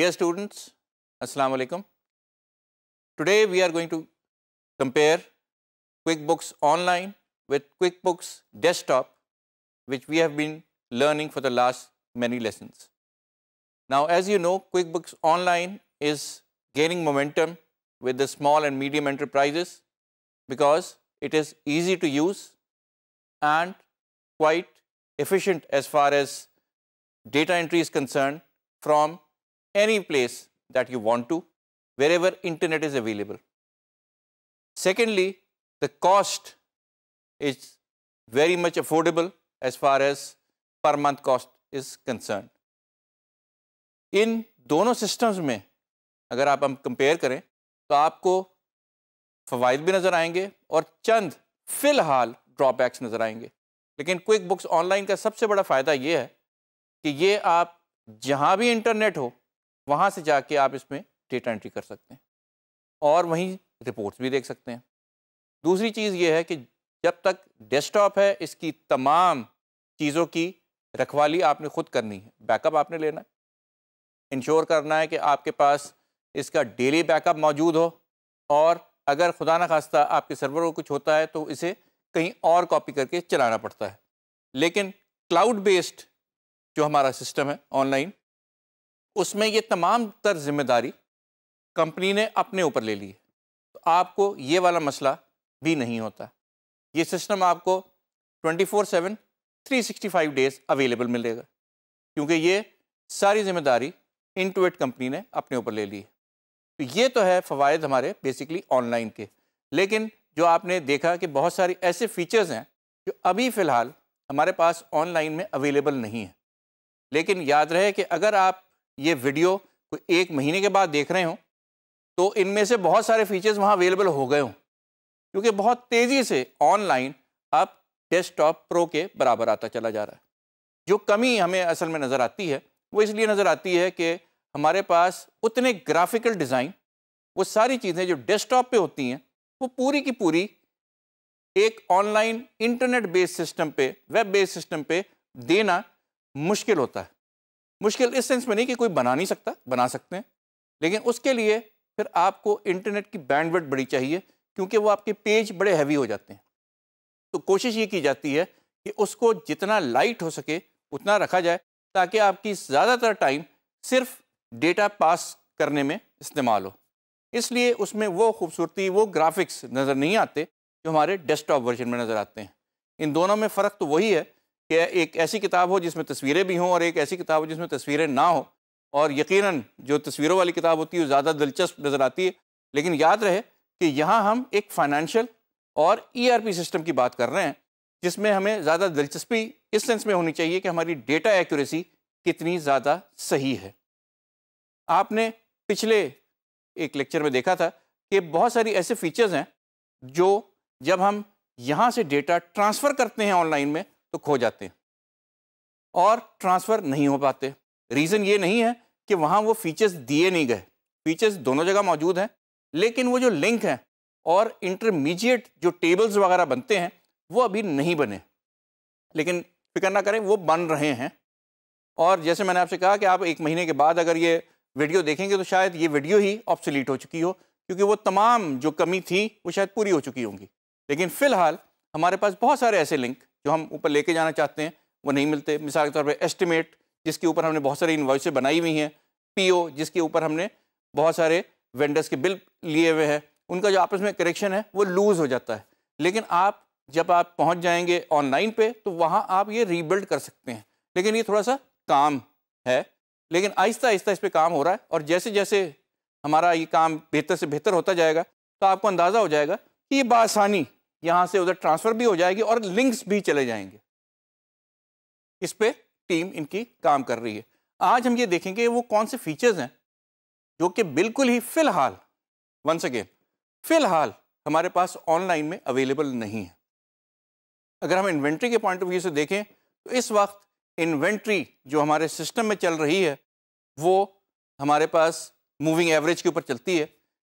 Dear students, Assalamu alaikum. Today we are going to compare QuickBooks Online with QuickBooks Desktop, which we have been learning for the last many lessons. Now, as you know, QuickBooks Online is gaining momentum with the small and medium enterprises because it is easy to use and quite efficient as far as data entry is concerned from any place that you want to, wherever internet is available. Secondly, the cost is very much affordable as far as per month cost is concerned. in dono systems mein agar aap hum compare kare to aapko फ़वाद भी नज़र आएंगे और चंद फ़िलहाल drawbacks नज़र आएंगे लेकिन quick QuickBooks online का सबसे बड़ा फ़ायदा ये है कि ये आप जहाँ भी इंटरनेट हो वहाँ से जाके आप इसमें डेटा एंट्री कर सकते हैं और वहीं रिपोर्ट्स भी देख सकते हैं दूसरी चीज़ ये है कि जब तक डेस्कटॉप है इसकी तमाम चीज़ों की रखवाली आपने खुद करनी है बैकअप आपने लेना है इंश्योर करना है कि आपके पास इसका डेली बैकअप मौजूद हो और अगर खुदा न खास्ता आपके सर्वर को कुछ होता है तो इसे कहीं और कॉपी करके चलाना पड़ता है लेकिन क्लाउड बेस्ड जो हमारा सिस्टम है ऑनलाइन उसमें ये तमाम तर जिम्मेदारी कंपनी ने अपने ऊपर ले ली है तो आपको ये वाला मसला भी नहीं होता ये सिस्टम आपको 24 सेवन 365 डेज अवेलेबल मिलेगा क्योंकि ये सारी जिम्मेदारी इंटुएट कंपनी ने अपने ऊपर ले ली है तो ये तो है फ़वाद हमारे बेसिकली ऑनलाइन के लेकिन जो आपने देखा कि बहुत सारे ऐसे फीचर्स हैं जो अभी फ़िलहाल हमारे पास ऑनलाइन में अवेलेबल नहीं है लेकिन याद रहे कि अगर आप ये वीडियो कोई एक महीने के बाद देख रहे हो तो इनमें से बहुत सारे फीचर्स वहाँ अवेलेबल हो गए हों क्योंकि बहुत तेज़ी से ऑनलाइन अब डेस्कटॉप प्रो के बराबर आता चला जा रहा है जो कमी हमें असल में नज़र आती है वो इसलिए नज़र आती है कि हमारे पास उतने ग्राफिकल डिज़ाइन वो सारी चीज़ें जो डेस्कटॉप पे होती हैं वो पूरी की पूरी एक ऑनलाइन इंटरनेट बेस्ड सिस्टम पे वेब बेस्ड सिस्टम पे देना मुश्किल होता है मुश्किल इस सेंस में नहीं कि कोई बना नहीं सकता बना सकते हैं लेकिन उसके लिए फिर आपको इंटरनेट की बैंडविड्थ बड़ी चाहिए क्योंकि वो आपके पेज बड़े हैवी हो जाते हैं तो कोशिश ये की जाती है कि उसको जितना लाइट हो सके उतना रखा जाए ताकि आपकी ज़्यादातर टाइम सिर्फ डेटा पास करने में इस्तेमाल हो इसलिए उसमें वो खूबसूरती वो ग्राफिक्स नज़र नहीं आते जो हमारे डेस्कटॉप वर्जन में नज़र आते हैं इन दोनों में फ़र्क तो वही है कि एक ऐसी किताब हो जिसमें तस्वीरें भी हों और एक ऐसी किताब हो जिसमें तस्वीरें ना हो और यकीनन जो तस्वीरों वाली किताब होती है वो ज़्यादा दिलचस्प नज़र आती है लेकिन याद रहे कि यहाँ हम एक फाइनेंशियल और ईआरपी e सिस्टम की बात कर रहे हैं जिसमें हमें ज़्यादा दिलचस्पी इस सेंस में होनी चाहिए कि हमारी डेटा एक्यूरेसी कितनी ज़्यादा सही है आपने पिछले एक लेक्चर में देखा था कि बहुत सारी ऐसे फीचर्स हैं जो जब हम यहाँ से डेटा ट्रांसफ़र करते हैं ऑनलाइन में तो खो जाते हैं और ट्रांसफ़र नहीं हो पाते रीज़न ये नहीं है कि वहाँ वो फीचर्स दिए नहीं गए फीचर्स दोनों जगह मौजूद हैं लेकिन वो जो लिंक हैं और इंटरमीडिएट जो टेबल्स वगैरह बनते हैं वो अभी नहीं बने लेकिन फिक्र ना करें वो बन रहे हैं और जैसे मैंने आपसे कहा कि आप एक महीने के बाद अगर ये वीडियो देखेंगे तो शायद ये वीडियो ही ऑप्सलीट हो चुकी हो क्योंकि वो तमाम जो कमी थी वो शायद पूरी हो चुकी होंगी लेकिन फ़िलहाल हमारे पास बहुत सारे ऐसे लिंक जो हम ऊपर लेके जाना चाहते हैं वो नहीं मिलते मिसाल के तौर पर एस्टिमेट जिसके ऊपर हमने बहुत सारी इन्वाइसें बनाई हुई हैं पी जिसके ऊपर हमने बहुत सारे वेंडर्स के बिल लिए हुए हैं उनका जो आपस में करेक्शन है वो लूज़ हो जाता है लेकिन आप जब आप पहुंच जाएंगे ऑनलाइन पे तो वहाँ आप ये रीबिल्ड कर सकते हैं लेकिन ये थोड़ा सा काम है लेकिन आहिस्ता आहिस्ता इस पर काम हो रहा है और जैसे जैसे हमारा ये काम बेहतर से बेहतर होता जाएगा तो आपको अंदाज़ा हो जाएगा कि ये बसानी यहां से उधर ट्रांसफर भी हो जाएगी और लिंक्स भी चले जाएंगे इस पर टीम इनकी काम कर रही है आज हम ये देखेंगे वो कौन से फीचर्स हैं जो कि बिल्कुल ही फिलहाल वंस अगेन फिलहाल हमारे पास ऑनलाइन में अवेलेबल नहीं है अगर हम इन्वेंट्री के पॉइंट ऑफ व्यू से देखें तो इस वक्त इन्वेंट्री जो हमारे सिस्टम में चल रही है वो हमारे पास मूविंग एवरेज के ऊपर चलती है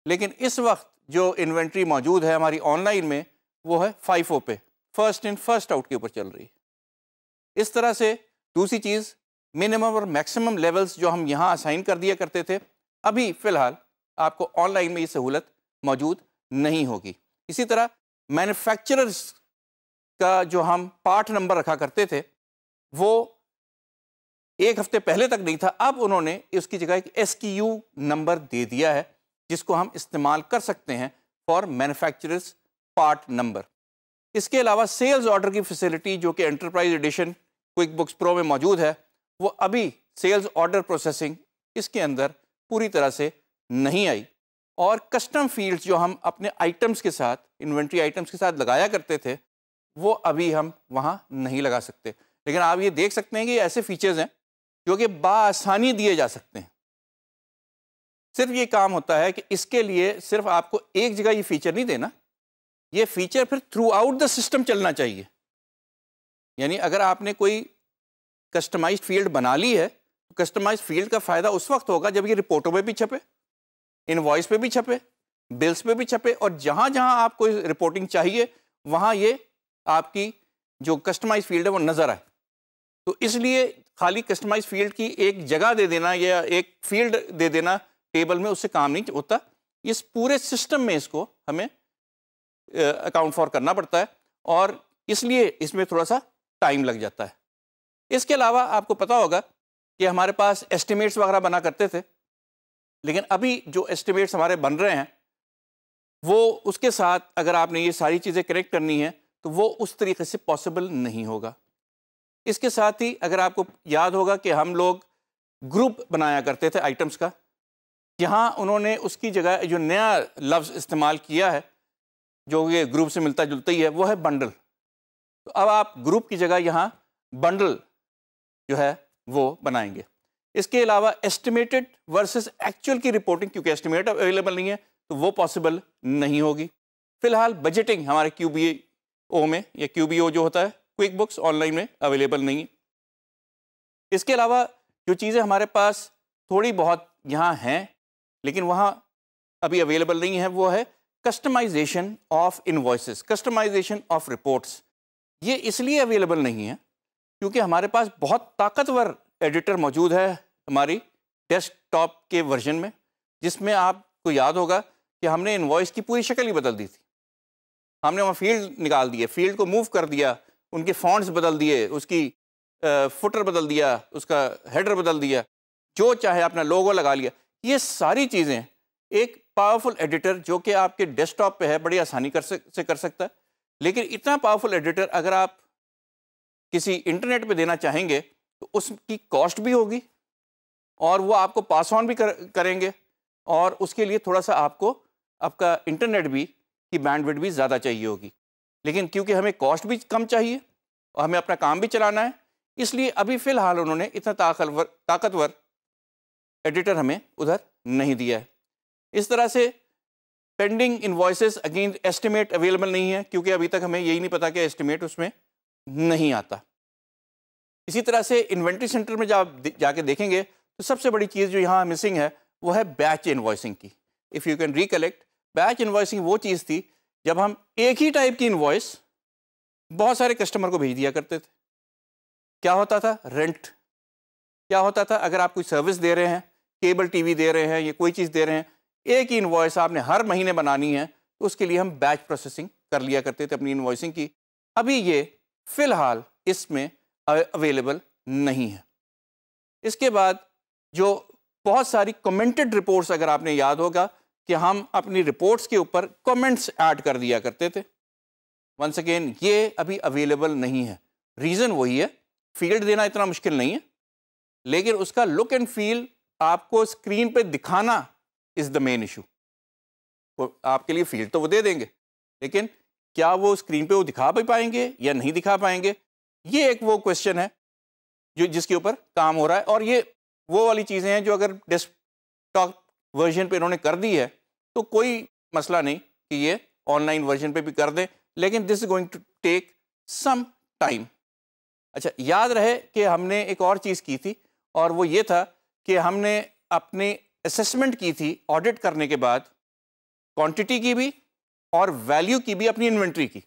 लेकिन इस वक्त जो इन्वेंट्री मौजूद है हमारी ऑनलाइन में वो है ओ पे फर्स्ट इन फर्स्ट आउट के ऊपर चल रही है इस तरह से दूसरी चीज़ मिनिमम और मैक्सिमम लेवल्स जो हम यहाँ असाइन कर दिया करते थे अभी फ़िलहाल आपको ऑनलाइन में ये सहूलत मौजूद नहीं होगी इसी तरह मैन्युफैक्चरर्स का जो हम पार्ट नंबर रखा करते थे वो एक हफ्ते पहले तक नहीं था अब उन्होंने इसकी जगह एक एस नंबर दे दिया है जिसको हम इस्तेमाल कर सकते हैं फॉर मैन्युफैक्चरर्स पार्ट नंबर इसके अलावा सेल्स ऑर्डर की फैसिलिटी जो कि enterprise edition QuickBooks pro में मौजूद है वो अभी सेल्स ऑर्डर प्रोसेसिंग इसके अंदर पूरी तरह से नहीं आई और कस्टम फील्ड्स जो हम अपने आइटम्स के साथ इन्वेंट्री आइटम्स के साथ लगाया करते थे वो अभी हम वहाँ नहीं लगा सकते लेकिन आप ये देख सकते हैं कि ऐसे फीचर्स हैं जो कि बासानी दिए जा सकते हैं सिर्फ ये काम होता है कि इसके लिए सिर्फ आपको एक जगह ये फीचर नहीं देना ये फीचर फिर थ्रू आउट द सिस्टम चलना चाहिए यानी अगर आपने कोई कस्टमाइज फील्ड बना ली है तो कस्टमाइज फील्ड का फ़ायदा उस वक्त होगा जब ये रिपोर्टों पे भी छपे इनवॉइस पर भी छपे बिल्स पे भी छपे और जहाँ जहाँ आपको रिपोर्टिंग चाहिए वहाँ ये आपकी जो कस्टमाइज फील्ड है वो नज़र आए तो इसलिए खाली कस्टमाइज फील्ड की एक जगह दे देना या एक फील्ड दे देना टेबल में उससे काम नहीं होता इस पूरे सिस्टम में इसको हमें अकाउंट फॉर करना पड़ता है और इसलिए इसमें थोड़ा सा टाइम लग जाता है इसके अलावा आपको पता होगा कि हमारे पास एस्टिमेट्स वगैरह बना करते थे लेकिन अभी जो एस्टिमेट्स हमारे बन रहे हैं वो उसके साथ अगर आपने ये सारी चीज़ें करेक्ट करनी है तो वो उस तरीके से पॉसिबल नहीं होगा इसके साथ ही अगर आपको याद होगा कि हम लोग ग्रुप बनाया करते थे आइटम्स का यहाँ उन्होंने उसकी जगह जो नया लफ्ज़ इस्तेमाल किया है जो ये ग्रुप से मिलता जुलता ही है वो है बंडल तो अब आप ग्रुप की जगह यहाँ बंडल जो है वो बनाएंगे इसके अलावा एस्टिमेटेड वर्सेस एक्चुअल की रिपोर्टिंग क्योंकि एस्टिमेट अवेलेबल नहीं है तो वो पॉसिबल नहीं होगी फिलहाल बजटिंग हमारे क्यू बी ओ में या क्यू बी ओ जो होता है क्विक बुक्स ऑनलाइन में अवेलेबल नहीं है इसके अलावा जो चीज़ें हमारे पास थोड़ी बहुत यहाँ हैं लेकिन वहाँ अभी अवेलेबल नहीं है वो है customisation of invoices customisation of reports ये इसलिए अवेलेबल नहीं है क्योंकि हमारे पास बहुत ताकतवर एडिटर मौजूद है हमारी डेस्कटॉप के वर्जन में जिसमें आपको याद होगा कि हमने इन्वॉइस की पूरी शक्ल ही बदल दी थी हमने वहाँ फील्ड निकाल दिए फील्ड को मूव कर दिया उनके फॉन्ट्स बदल दिए उसकी फुटर बदल दिया उसका हेडर बदल दिया जो चाहे अपना लोगो लगा लिया ये सारी चीज़ें एक पावरफुल एडिटर जो कि आपके डेस्कटॉप पे है बड़ी आसानी कर सक, से कर सकता है लेकिन इतना पावरफुल एडिटर अगर आप किसी इंटरनेट पे देना चाहेंगे तो उसकी कॉस्ट भी होगी और वो आपको पास ऑन भी कर, करेंगे और उसके लिए थोड़ा सा आपको आपका इंटरनेट भी की बैंडविड भी ज़्यादा चाहिए होगी लेकिन क्योंकि हमें कॉस्ट भी कम चाहिए और हमें अपना काम भी चलाना है इसलिए अभी फ़िलहाल उन्होंने इतना ताकतवर ताकतवर एडिटर हमें उधर नहीं दिया है इस तरह से pending invoices again estimate available नहीं है क्योंकि अभी तक हमें यही नहीं पता कि एस्टिमेट उसमें नहीं आता इसी तरह से इन्वेंट्री सेंटर में जब आप जाके देखेंगे तो सबसे बड़ी चीज़ जो यहाँ मिसिंग है वो है बैच इन्वॉइसिंग की if you can recollect batch invoicing वो चीज़ थी जब हम एक ही टाइप की इन्वॉइस बहुत सारे कस्टमर को भेज दिया करते थे क्या होता था रेंट क्या होता था अगर आप कोई सर्विस दे रहे हैं केबल टीवी दे रहे हैं या कोई चीज़ दे रहे हैं एक ही इन्वॉइस आपने हर महीने बनानी है तो उसके लिए हम बैच प्रोसेसिंग कर लिया करते थे अपनी इन्वॉइसिंग की अभी ये फ़िलहाल इसमें अवेलेबल नहीं है इसके बाद जो बहुत सारी कमेंटेड रिपोर्ट्स अगर आपने याद होगा कि हम अपनी रिपोर्ट्स के ऊपर कमेंट्स ऐड कर दिया करते थे वंस अगेन ये अभी अवेलेबल नहीं है रीज़न वही है फील्ड देना इतना मुश्किल नहीं है लेकिन उसका लुक एंड फील आपको स्क्रीन पे दिखाना इज़ द मेन इशू आपके लिए फील्ड तो वो दे देंगे लेकिन क्या वो स्क्रीन पे वो दिखा भी पाएंगे या नहीं दिखा पाएंगे ये एक वो क्वेश्चन है जो जिसके ऊपर काम हो रहा है और ये वो वाली चीज़ें हैं जो अगर डेस्कटॉप वर्जन पे इन्होंने कर दी है तो कोई मसला नहीं कि ये ऑनलाइन वर्जन पे भी कर दें लेकिन this is going to take some time अच्छा याद रहे कि हमने एक और चीज़ की थी और वो ये था कि हमने अपने असेसमेंट की थी ऑडिट करने के बाद क्वांटिटी की भी और वैल्यू की भी अपनी इन्वेंट्री की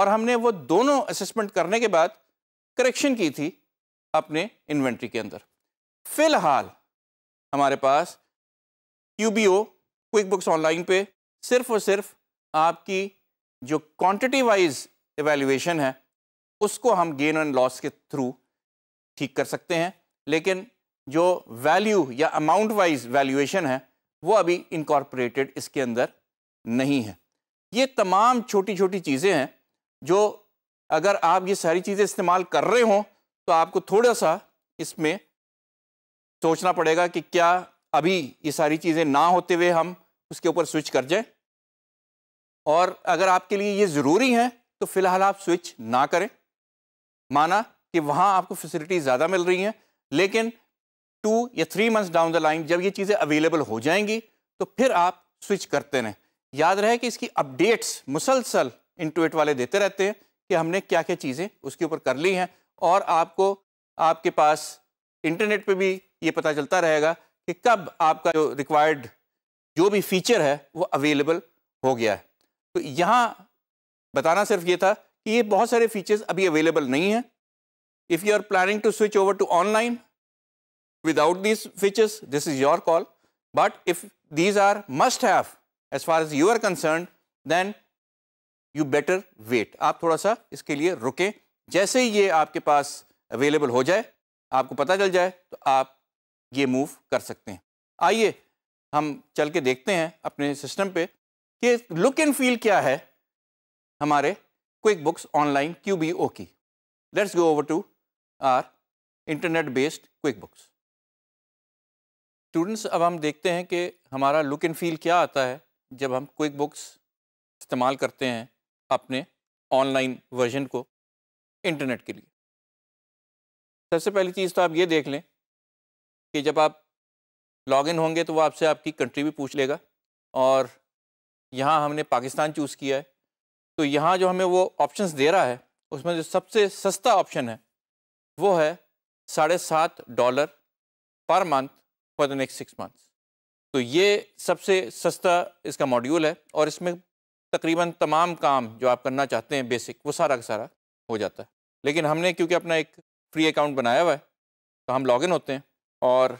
और हमने वो दोनों असेसमेंट करने के बाद करेक्शन की थी अपने इन्वेंट्री के अंदर फिलहाल हमारे पास Q B O QuickBooks online पे सिर्फ और सिर्फ आपकी जो क्वांटिटी वाइज एवेल्यूएशन है उसको हम गेन एंड लॉस के थ्रू ठीक कर सकते हैं लेकिन जो वैल्यू या अमाउंट वाइज वैल्यूएशन है वो अभी इनकॉर्पोरेटेड इसके अंदर नहीं है ये तमाम छोटी छोटी चीज़ें हैं जो अगर आप ये सारी चीज़ें इस्तेमाल कर रहे हों तो आपको थोड़ा सा इसमें सोचना पड़ेगा कि क्या अभी ये सारी चीज़ें ना होते हुए हम उसके ऊपर स्विच कर जाएं और अगर आपके लिए ये ज़रूरी है तो फ़िलहाल आप स्विच ना करें माना कि वहाँ आपको फैसिलिटी ज़्यादा मिल रही हैं लेकिन टू या three months down the line जब ये चीज़ें अवेलेबल हो जाएंगी तो फिर आप स्विच करते रहें याद रहे कि इसकी अपडेट्स मुसलसल इंटूएट वाले देते रहते हैं कि हमने क्या क्या चीज़ें उसके ऊपर कर ली हैं और आपको आपके पास इंटरनेट पे भी ये पता चलता रहेगा कि कब आपका जो रिक्वायर्ड जो भी फीचर है वो अवेलेबल हो गया है तो यहाँ बताना सिर्फ ये था कि ये बहुत सारे फीचर्स अभी अवेलेबल नहीं हैं if you are planning to switch over to online without these features, this is your call. But if these are must have as far as you are concerned, then you better wait. आप थोड़ा सा इसके लिए रुकें जैसे ही ये आपके पास available हो जाए आपको पता चल जाए तो आप ये मूव कर सकते हैं आइए हम चल के देखते हैं अपने सिस्टम पे कि लुक एंड फील क्या है हमारे QuickBooks online Q B O की let's go over to our internet based QuickBooks students अब हम देखते हैं कि हमारा लुक एंड फील क्या आता है जब हम क्विक बुक्स इस्तेमाल करते हैं अपने ऑनलाइन वर्जन को इंटरनेट के लिए सबसे पहली चीज़ तो आप ये देख लें कि जब आप लॉग इन होंगे तो वो आपसे आपकी कंट्री भी पूछ लेगा और यहाँ हमने पाकिस्तान चूज़ किया है तो यहाँ जो हमें वो ऑप्शंस दे रहा है उसमें जो सबसे सस्ता ऑप्शन है वो है साढ़े सात dollar per month for the next six months तो ये सबसे सस्ता इसका मॉड्यूल है और इसमें तकरीबन तमाम काम जो आप करना चाहते हैं बेसिक वो सारा का सारा हो जाता है लेकिन हमने क्योंकि अपना एक फ्री अकाउंट बनाया हुआ है तो हम लॉगिन होते हैं और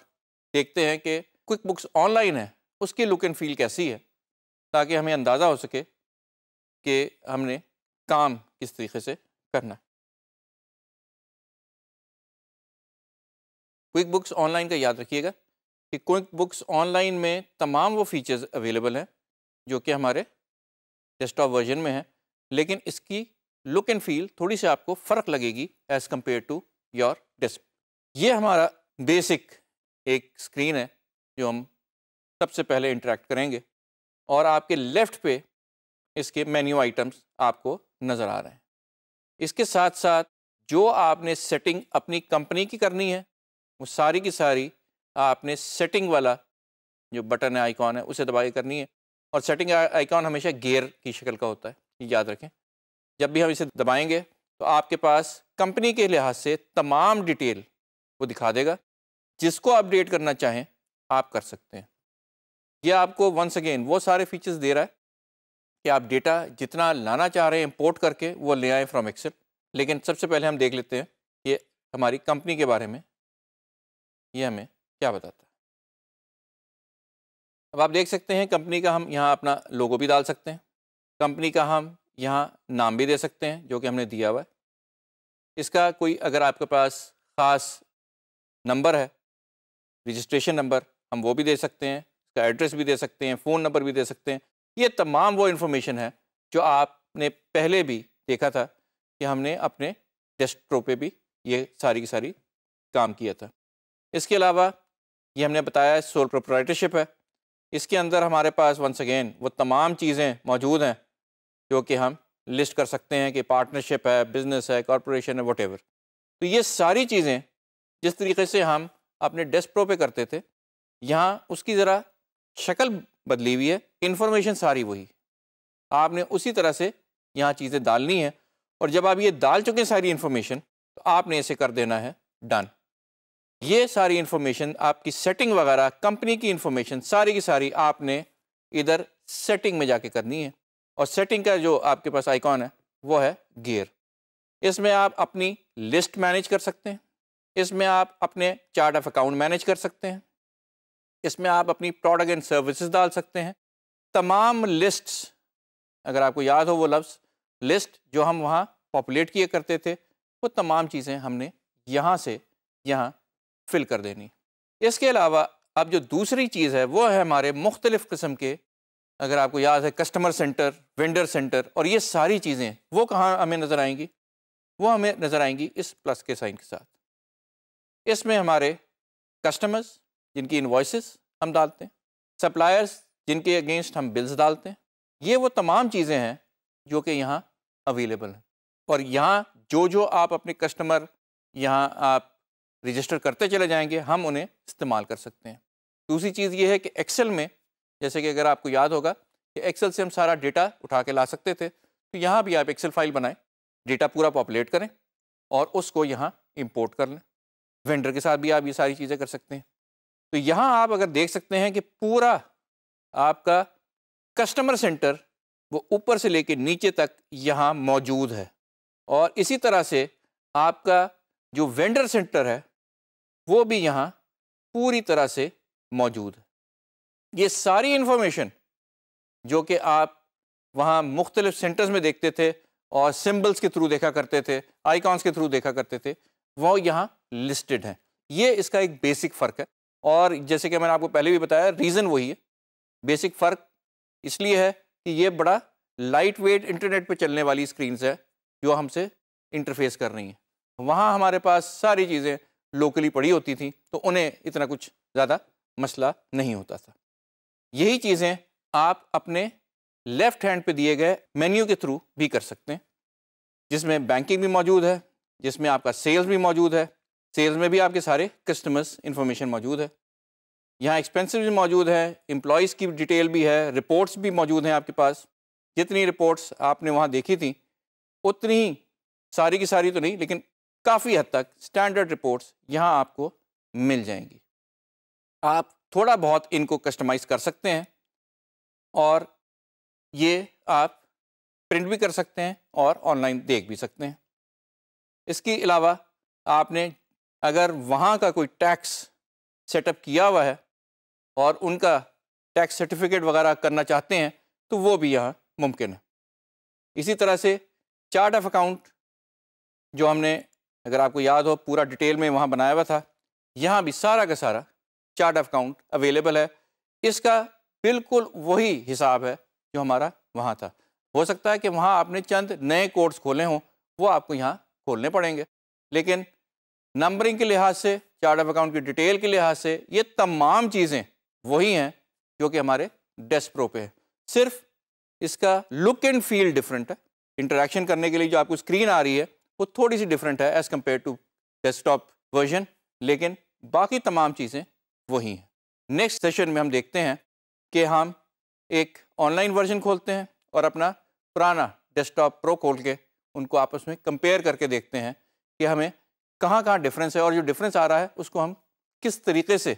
देखते हैं कि क्विक बुक्स ऑनलाइन है उसकी लुक एंड फील कैसी है ताकि हमें अंदाज़ा हो सके कि हमने काम किस तरीके से करना है क्विक बुक्स ऑनलाइन का याद रखिएगा कि क्विक बुक्स ऑनलाइन में तमाम वो फीचर्स अवेलेबल हैं जो कि हमारे डेस्कटॉप वर्जन में हैं लेकिन इसकी लुक एंड फील थोड़ी सी आपको फ़र्क लगेगी as compared to your desk ये हमारा बेसिक एक स्क्रीन है जो हम सबसे पहले इंटरेक्ट करेंगे और आपके लेफ़्ट पे इसके मेन्यू आइटम्स आपको नज़र आ रहे हैं इसके साथ साथ जो आपने सेटिंग अपनी कंपनी की करनी है वो सारी की सारी आपने सेटिंग वाला जो बटन है आइकॉन है उसे दबाई करनी है और सेटिंग आइकॉन हमेशा गेयर की शक्ल का होता है याद रखें जब भी हम इसे दबाएंगे तो आपके पास कंपनी के लिहाज से तमाम डिटेल वो दिखा देगा जिसको अपडेट करना चाहें आप कर सकते हैं ये आपको वंस अगेन वो सारे फीचर्स दे रहा है कि आप डेटा जितना लाना चाह रहे हैं इंपोर्ट करके वो ले आएँ फ्रॉम एक्सेल लेकिन सबसे पहले हम देख लेते हैं ये हमारी कंपनी के बारे में ये हमें क्या बताता है अब आप देख सकते हैं कंपनी का हम यहाँ अपना लोगो भी डाल सकते हैं कंपनी का हम यहाँ नाम भी दे सकते हैं जो कि हमने दिया हुआ है इसका कोई अगर आपके पास ख़ास नंबर है रजिस्ट्रेशन नंबर हम वो भी दे सकते हैं इसका एड्रेस भी दे सकते हैं फ़ोन नंबर भी दे सकते हैं ये तमाम वो इन्फॉर्मेशन है जो आपने पहले भी देखा था कि हमने अपने डेस्कटॉप पे भी ये सारी की सारी काम किया था इसके अलावा ये हमने बताया सोल प्रोप्राइटरशिप है इसके अंदर हमारे पास वंस अगेन वो तमाम चीज़ें मौजूद हैं जो कि हम लिस्ट कर सकते हैं कि पार्टनरशिप है बिज़नेस है कॉरपोरेशन है वट तो ये सारी चीज़ें जिस तरीके से हम अपने डेस्क प्रो पे करते थे यहाँ उसकी ज़रा शक्ल बदली हुई है इन्फॉर्मेशन सारी वही आपने उसी तरह से यहाँ चीज़ें डालनी है और जब आप ये डाल चुके हैं सारी इन्फॉर्मेशन तो आपने इसे कर देना है डन ये सारी इन्फॉर्मेशन आपकी सेटिंग वगैरह कंपनी की इन्फॉर्मेशन सारी की सारी आपने इधर सेटिंग में जाके करनी है और सेटिंग का जो आपके पास आइकॉन है वो है गियर इसमें आप अपनी लिस्ट मैनेज कर सकते हैं इसमें आप अपने चार्ट ऑफ अकाउंट मैनेज कर सकते हैं इसमें आप अपनी प्रोडक्ट एंड सर्विसेज डाल सकते हैं तमाम लिस्ट्स अगर आपको याद हो वो लफ्स लिस्ट जो हम वहाँ पॉपुलेट किए करते थे वो तमाम चीज़ें हमने यहाँ से यहाँ फिल कर देनी इसके अलावा अब जो दूसरी चीज़ है वो है हमारे मुख्तलिफ़ किस्म के अगर आपको याद है कस्टमर सेंटर वेंडर सेंटर और ये सारी चीज़ें वो कहाँ हमें नज़र आएंगी वो हमें नज़र आएंगी इस प्लस के साइन के साथ इसमें हमारे कस्टमर्स जिनकी इन्वाइस हम डालते हैं सप्लायर्स जिनके अगेंस्ट हम बिल्स डालते हैं ये वो तमाम चीज़ें हैं जो कि यहाँ अवेलेबल हैं और यहाँ जो जो आप अपने कस्टमर यहाँ आप रजिस्टर करते चले जाएंगे हम उन्हें इस्तेमाल कर सकते हैं दूसरी चीज़ ये है कि एक्सेल में जैसे कि अगर आपको याद होगा कि एक्सेल से हम सारा डेटा उठा के ला सकते थे तो यहाँ भी आप एक्सेल फाइल बनाएं डेटा पूरा पॉपुलेट करें और उसको यहाँ इम्पोर्ट कर लें वेंडर के साथ भी आप ये सारी चीज़ें कर सकते हैं तो यहाँ आप अगर देख सकते हैं कि पूरा आपका कस्टमर सेंटर वो ऊपर से लेके नीचे तक यहाँ मौजूद है और इसी तरह से आपका जो वेंडर सेंटर है वो भी यहाँ पूरी तरह से मौजूद है ये सारी इन्फॉर्मेशन जो कि आप वहाँ मुख्तलिफ सेंटर्स में देखते थे और सिम्बल्स के थ्रू देखा करते थे आइकॉन्स के थ्रू देखा करते थे वो यहाँ लिस्टेड हैं ये इसका एक बेसिक फ़र्क है और जैसे कि मैंने आपको पहले भी बताया रीज़न वही है बेसिक फ़र्क इसलिए है कि ये बड़ा लाइट वेट इंटरनेट पर चलने वाली स्क्रीनस है जो हमसे इंटरफेस कर रही हैं वहाँ हमारे पास सारी चीज़ें लोकली पड़ी होती थी तो उन्हें इतना कुछ ज़्यादा मसला नहीं होता था यही चीज़ें आप अपने लेफ़्ट हैंड पे दिए गए मेन्यू के थ्रू भी कर सकते हैं जिसमें बैंकिंग भी मौजूद है जिसमें आपका सेल्स भी मौजूद है सेल्स में भी आपके सारे कस्टमर्स इंफॉर्मेशन मौजूद है यहाँ एक्सपेंसिव भी मौजूद है एम्प्लॉयज़ की डिटेल भी है रिपोर्ट्स भी मौजूद हैं आपके पास जितनी रिपोर्ट्स आपने वहाँ देखी थी उतनी सारी की सारी तो नहीं लेकिन काफ़ी हद तक स्टैंडर्ड रिपोर्ट्स यहाँ आपको मिल जाएंगी आप थोड़ा बहुत इनको कस्टमाइज कर सकते हैं और ये आप प्रिंट भी कर सकते हैं और ऑनलाइन देख भी सकते हैं इसके अलावा आपने अगर वहाँ का कोई टैक्स सेटअप किया हुआ है और उनका टैक्स सर्टिफिकेट वगैरह करना चाहते हैं तो वो भी यहाँ मुमकिन है इसी तरह से चार्ट ऑफ अकाउंट जो हमने अगर आपको याद हो पूरा डिटेल में वहाँ बनाया हुआ था यहाँ भी सारा का सारा चार्ट ऑफ अकाउंट अवेलेबल है इसका बिल्कुल वही हिसाब है जो हमारा वहाँ था हो सकता है कि वहाँ आपने चंद नए कोर्स खोले हों वो आपको यहाँ खोलने पड़ेंगे लेकिन नंबरिंग के लिहाज से चार्ट ऑफ अकाउंट की डिटेल के लिहाज से ये तमाम चीज़ें वही हैं जो कि हमारे डेस्क प्रो पे है सिर्फ इसका लुक एंड फील डिफरेंट है इंटरेक्शन करने के लिए जो आपको स्क्रीन आ रही है वो थोड़ी सी डिफरेंट है as compared to desktop version लेकिन बाकी तमाम चीज़ें वही हैं नेक्स्ट सेशन में हम देखते हैं कि हम एक ऑनलाइन वर्जन खोलते हैं और अपना पुराना डेस्कटॉप प्रो खोल के उनको आपस में कंपेयर करके देखते हैं कि हमें कहाँ कहाँ डिफरेंस है और जो डिफरेंस आ रहा है उसको हम किस तरीके से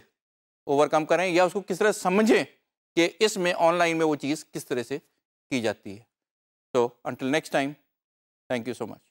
ओवरकम करें या उसको किस तरह समझें कि इसमें ऑनलाइन में वो चीज़ किस तरह से की जाती है तो until next time thank you so much